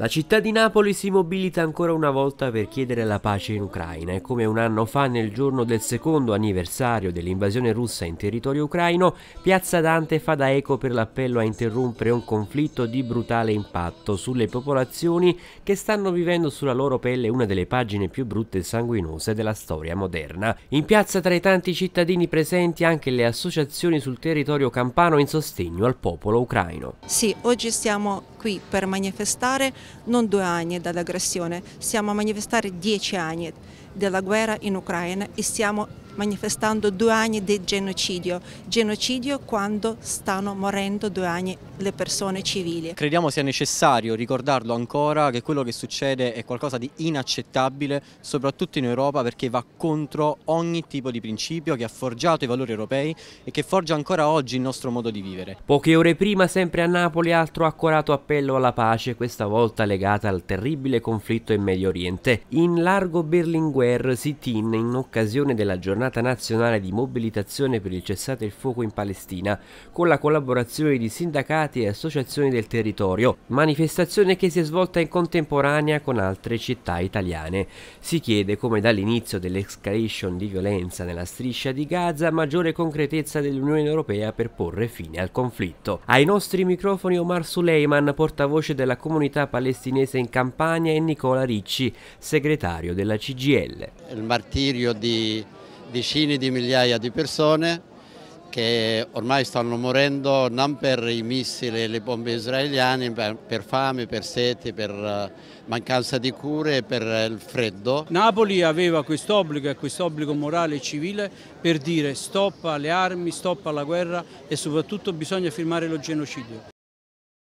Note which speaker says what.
Speaker 1: La città di Napoli si mobilita ancora una volta per chiedere la pace in Ucraina e come un anno fa nel giorno del secondo anniversario dell'invasione russa in territorio ucraino, Piazza Dante fa da eco per l'appello a interrompere un conflitto di brutale impatto sulle popolazioni che stanno vivendo sulla loro pelle una delle pagine più brutte e sanguinose della storia moderna. In piazza tra i tanti cittadini presenti anche le associazioni sul territorio campano in sostegno al popolo ucraino.
Speaker 2: Sì, oggi stiamo qui per manifestare non due anni dall'aggressione, siamo a manifestare dieci anni della guerra in Ucraina e stiamo manifestando due anni di genocidio, genocidio quando stanno morendo due anni le persone civili.
Speaker 3: Crediamo sia necessario ricordarlo ancora che quello che succede è qualcosa di inaccettabile soprattutto in Europa perché va contro ogni tipo di principio che ha forgiato i valori europei e che forgia ancora oggi il nostro modo di vivere.
Speaker 1: Poche ore prima sempre a Napoli altro accorato appello alla pace, questa volta legata al terribile conflitto in Medio Oriente. In largo Berlinguer Delaware si tinne in occasione della giornata nazionale di mobilitazione per il cessate il fuoco in Palestina, con la collaborazione di sindacati e associazioni del territorio, manifestazione che si è svolta in contemporanea con altre città italiane. Si chiede come dall'inizio dell'escalation di violenza nella striscia di Gaza maggiore concretezza dell'Unione Europea per porre fine al conflitto. Ai nostri microfoni Omar Suleiman, portavoce della comunità palestinese in Campania e Nicola Ricci, segretario della CGL pelle. Il martirio di decine di migliaia di persone che ormai stanno morendo non per i missili e le bombe israeliane, ma per fame, per sete, per eh, mancanza di cure e per il freddo. Napoli aveva questo obbligo, e obbligo morale e civile per dire stop alle armi, stop alla guerra e soprattutto bisogna firmare lo genocidio.